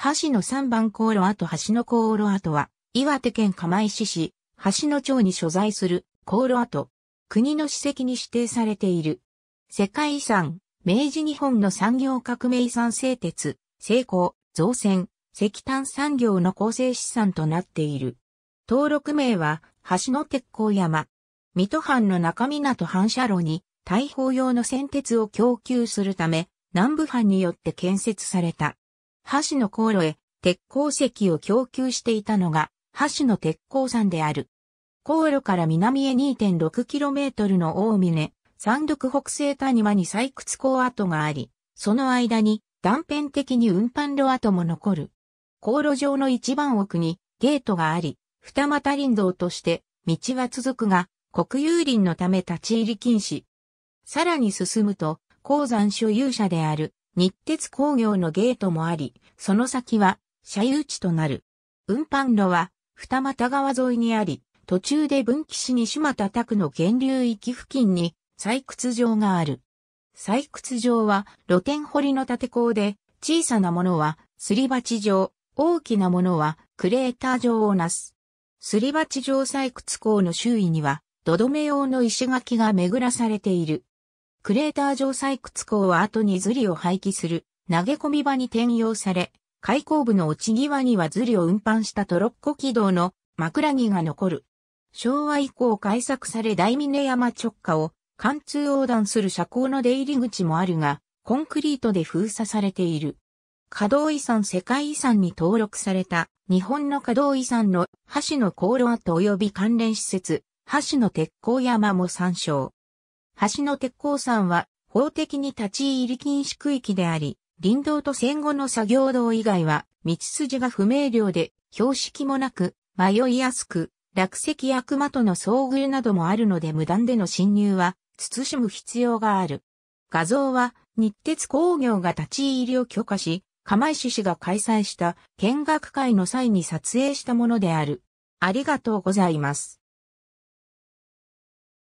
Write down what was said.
橋の3番航路跡橋の航路跡は、岩手県釜石市、橋の町に所在する航路跡。国の史跡に指定されている。世界遺産、明治日本の産業革命遺産製鉄、成功、造船、石炭産業の構成資産となっている。登録名は、橋の鉄鋼山。水戸藩の中港反射炉に、大砲用の船鉄を供給するため、南部藩によって建設された。橋の航路へ鉄鉱石を供給していたのが、橋の鉄鉱山である。航路から南へ 2.6km の大峰、山麓北西谷間に採掘港跡があり、その間に断片的に運搬路跡も残る。航路上の一番奥にゲートがあり、二股林道として道は続くが、国有林のため立ち入り禁止。さらに進むと、鉱山所有者である日鉄工業のゲートもあり、その先は、車有地となる。運搬路は、二俣川沿いにあり、途中で分岐市西島田区の源流域付近に、採掘場がある。採掘場は、露天掘りの縦坑で、小さなものは、すり鉢状、大きなものは、クレーター状をなす。すり鉢状採掘口の周囲には、土留め用の石垣が巡らされている。クレーター上採掘口は後にズリを廃棄する投げ込み場に転用され、開口部の落ち際にはズリを運搬したトロッコ軌道の枕木が残る。昭和以降改作され大峰山直下を貫通横断する車高の出入り口もあるが、コンクリートで封鎖されている。稼働遺産世界遺産に登録された日本の稼働遺産の橋の航路跡及び関連施設、橋の鉄鋼山も参照。橋の鉄鋼山は法的に立ち入り禁止区域であり、林道と戦後の作業道以外は道筋が不明瞭で標識もなく迷いやすく落石や熊との遭遇などもあるので無断での侵入は慎む必要がある。画像は日鉄工業が立ち入りを許可し、釜石市が開催した見学会の際に撮影したものである。ありがとうございます。